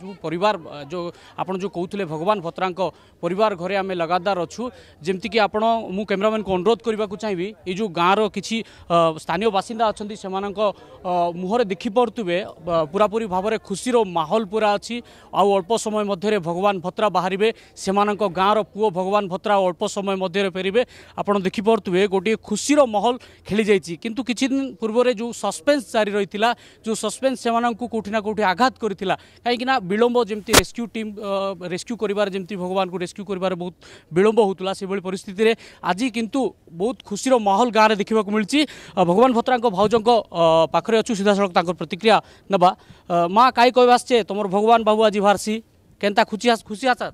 ଯେଉଁ ପରିବାର ଯେଉଁ ଆପଣ ଯେଉଁ କହୁଥିଲେ ଭଗବାନ ଭତ୍ରାଙ୍କ ପରିବାର ଘରେ ଆମେ ଲଗାତାର ଅଛୁ ଯେମିତିକି ଆପଣ ମୁଁ କ୍ୟାମେରାମ୍ୟାନ୍କୁ ଅନୁରୋଧ କରିବାକୁ ଚାହିଁବି ଏଇ ଯେଉଁ ଗାଁର କିଛି ସ୍ଥାନୀୟ ବାସିନ୍ଦା ଅଛନ୍ତି ସେମାନଙ୍କ ମୁହଁରେ ଦେଖିପାରୁଥିବେ ପୁରାପୁରି ଭାବରେ ଖୁସିର ମାହୋଲ ପୁରା ଅଛି ଆଉ ଅଳ୍ପ ସମୟ ମଧ୍ୟରେ ଭଗବାନ ଭତ୍ରା ବାହାରିବେ ସେମାନଙ୍କ ଗାଁର ପୁଅ ଭଗବାନ ଭତ୍ରା ଅଳ୍ପ ସମୟ ମଧ୍ୟରେ ଫେରିବେ ଆପଣ ଦେଖିପାରୁଥିବେ ଗୋଟିଏ ଖୁସିର ମହଲ ଖେଳିଯାଇଛି କିନ୍ତୁ କିଛି ଦିନ ପୂର୍ବରେ ଯେଉଁ ସସ୍ପେନ୍ସ ଜାରି ରହିଥିଲା ଯେଉଁ ସସ୍ପେନ୍ସ ସେମାନଙ୍କୁ କେଉଁଠି ନା କେଉଁଠି ଆଘାତ କରିଥିଲା କାହିଁକିନା বিলম্ব যেমি রেস্ক্যু টিম রেস্ক্যু করবার যেমি ভগবান রেস্ক্যু করবার বহু বিলম্ব হোলা সেইভাবে পরিস্থিতির আজ কিন্তু বহু খুশির মহল গাঁরে দেখা মিলছে ভগবান ভত্রা ভাউজ পাখে অছু সিধাসলখ তাঁর প্রতিক্রিয়া নেবা মা কাই কবে আসছে তোমার ভগবান বাবু আজ বাহারসি কেনতা খুশি খুশি আসার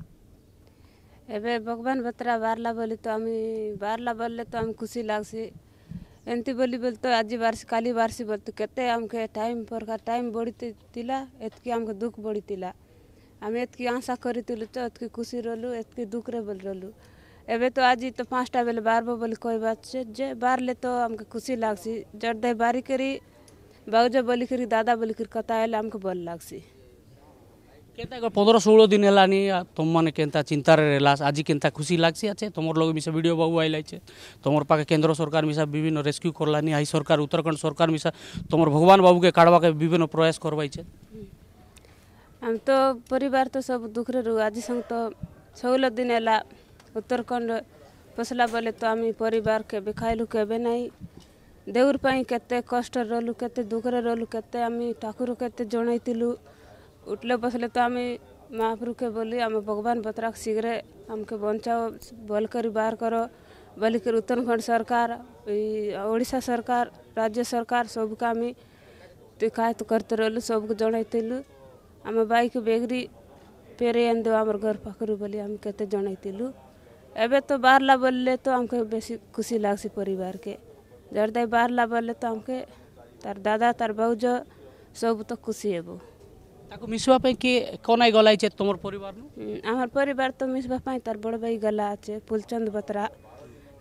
এবে ভগবান ভত্রা বাহারা বলে তো আমি বাহারা বললে তো আমি খুশি লাগছে एमती बोली बोल तो आज बार का बारसी बोलते के टाइम प्रकार टाइम बढ़ी एत की आमको दुख बढ़ी थी आम एतक आशा करूँ तो एत खुशी रलु एत दुख रे बोल रलु एबे तो आज तो पाँचटा बेले बार बो बोली कह जे बार ले तो आमको खुशी लगसी जड़दे बारी करी बाउज बोलिकी दादा बोलिकी कता आमको बल लग्सी କେନ୍ତା ପନ୍ଦର ଷୋହଳ ଦିନ ହେଲାନି ତୁମମାନେ କେନ୍ତା ଚିନ୍ତାରେ ରହିଲା ଆଜି କେନ୍ତା ଖୁସି ଲାଗସି ଆଛେ ତୁମର ଲୋକ ମିଶା ଭିଡ଼ିଓ ବାବୁ ଆଇଲାଇଛେ ତୁମର ପାଖେ କେନ୍ଦ୍ର ସରକାର ମିଶା ବିଭିନ୍ନ ରେସ୍କ୍ୟୁ କରଲାନି ଆଇ ସରକାର ଉତ୍ତରାଖଣ୍ଡ ସରକାର ମିଶା ତୁମର ଭଗବାନ ବାବୁକେ କାଢ଼ବାକେ ବିଭିନ୍ନ ପ୍ରୟାସ କରବାଇଛେ ଆମେ ତ ପରିବାର ତ ସବୁ ଦୁଃଖରେ ରହୁ ଆଜି ସଙ୍ଗ ତ ଷୋହଳ ଦିନ ହେଲା ଉତ୍ତରାଖଣ୍ଡ ପଶିଲା ବେଲେ ତ ଆମେ ପରିବାର କେବେ ଖାଇଲୁ କେବେ ନାହିଁ ଦେଉର ପାଇଁ କେତେ କଷ୍ଟରେ ରହିଲୁ କେତେ ଦୁଃଖରେ ରହିଲୁ କେତେ ଆମେ ଠାକୁର କେତେ ଜଣାଇଥିଲୁ उठले बसले तो आम महाप्रभु के बोली आम भगवान बतरा शीघ्र आमके बचाओ बल कर बाहर कर बोल कर उत्तराखंड सरकार ओडिशा सरकार राज्य सरकार सब का आम तो करते रहलु सबको जनइलु आम बैक बेगरी फेरे आन दो आम घर पाखर बोली आम के जनइलु एबे तो बाहरला बोलले तो हमके बेसी खुशी लगसी परिवार के जरदाई बाहरला बोलले तो हमके तार दादा तार भाज सब तो खुशी हेबू ତାକୁ ମିଶିବା ପାଇଁ କିଏ କ'ଣ ଆଇ ଗଲା ହେଇଛେ ତୁମର ପରିବାର ଆମର ପରିବାର ତ ମିଶିବା ପାଇଁ ତାର ବଡ଼ ଭାଇ ଗଲା ଅଛେ ଫୁଲଚନ୍ଦ ବତ୍ରା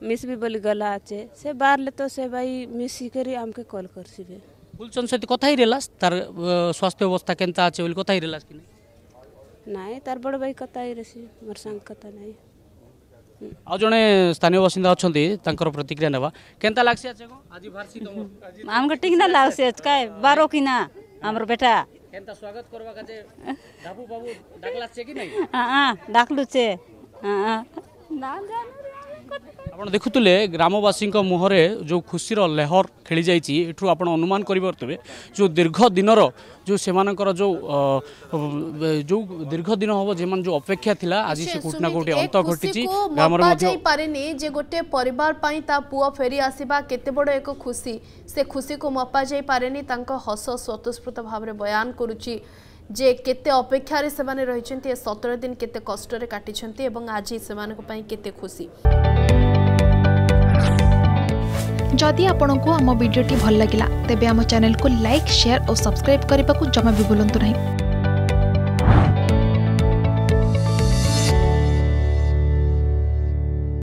ମିଶିବି ବୋଲି ଗଲା ଅଛେ ସେ ବାହାରିଲେ ତ ସେ ଭାଇ ମିଶିକରି ଆମକେ କଲ୍ କରିସିବେ ଫୁଲଚନ୍ଦ ସହିତ କଥା ହେଇରେଲା ତାର ସ୍ୱାସ୍ଥ୍ୟ ଅବସ୍ଥା କେନ୍ତା ଅଛେ ବୋଲି କଥା ହେଇରେଲା କି ନାହିଁ ନାଇଁ ତାର ବଡ଼ ଭାଇ କଥା ହେଇରେସି ମୋର ସାଙ୍ଗ କଥା ନାହିଁ ଆଉ ଜଣେ ସ୍ଥାନୀୟ ବାସିନ୍ଦା ଅଛନ୍ତି ତାଙ୍କର ପ୍ରତିକ୍ରିୟା ନେବା କେନ୍ତା ଲାଗ୍ସି ଆଜି ଆମକୁ ଟିକିନା ଲାଗ୍ସି କାଏ ବାର କିନା ଆମର ବେଟା કેનતા સ્વાગત કરવા કાજે ડાબુ બાબુ ડાકલા છે કે નહીં હા હા ડાકલું છે હા ના જાનું ଆପଣ ଦେଖୁଥିଲେ ଗ୍ରାମବାସୀଙ୍କ ମୁହଁରେ ଯେଉଁ ଖୁସିର ଲେହର ଖେଳିଯାଇଛି ଏଠୁ ଆପଣ ଅନୁମାନ କରିପାରୁଥିବେ ଯେଉଁ ଦୀର୍ଘ ଦିନର ଯେଉଁ ସେମାନଙ୍କର ଯେଉଁ ଯେଉଁ ଦୀର୍ଘ ଦିନ ହେବ ଯେମାନେ ଯେଉଁ ଅପେକ୍ଷା ଥିଲା ଆଜି ସେ କୋଉଠି ନା କୋଉଠି ଅନ୍ତ ଘଟିଛି ଗ୍ରାମରେ ମଧ୍ୟ ଯାଇପାରେନି ଯେ ଗୋଟିଏ ପରିବାର ପାଇଁ ତା ପୁଅ ଫେରି ଆସିବା କେତେ ବଡ଼ ଏକ ଖୁସି ସେ ଖୁସିକୁ ମପା ଯାଇପାରେନି ତାଙ୍କ ହସ ସ୍ୱତଃସ୍ଫୁର୍ତ୍ତ ଭାବରେ ବୟାନ କରୁଛି যে কেতে অপেক্ষায় সে রয়েছেন এ সতের দিন কেতে কষ্টরে কাটিছেন এবং আজ সে কেতে খুশি যদি আপনার আম ভিডিওটি ভাল লাগিলা তেবে আম চ্যানেলকে লাইক সেয়ার ও সবসক্রাইব করা জমা বি ভুলতু না